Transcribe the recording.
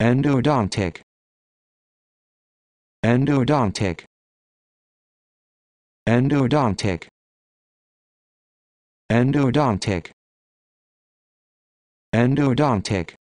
endodontic endodontic endodontic endodontic endodontic